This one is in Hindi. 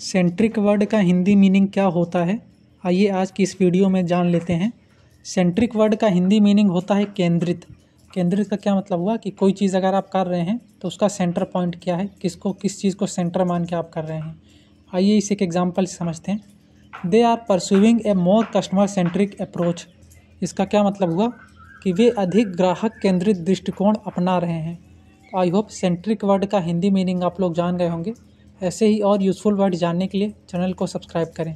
सेंट्रिक वर्ड का हिंदी मीनिंग क्या होता है आइए आज की इस वीडियो में जान लेते हैं सेंट्रिक वर्ड का हिंदी मीनिंग होता है केंद्रित केंद्रित का क्या मतलब हुआ कि कोई चीज़ अगर आप कर रहे हैं तो उसका सेंटर पॉइंट क्या है किसको किस चीज़ को सेंटर मान के आप कर रहे हैं आइए इसे एक एग्जाम्पल समझते हैं they are pursuing a more customer centric approach इसका क्या मतलब हुआ कि वे अधिक ग्राहक केंद्रित दृष्टिकोण अपना रहे हैं आई होप सेंट्रिक वर्ड का हिंदी मीनिंग आप लोग जान गए होंगे ऐसे ही और यूज़फुल वर्ड जानने के लिए चैनल को सब्सक्राइब करें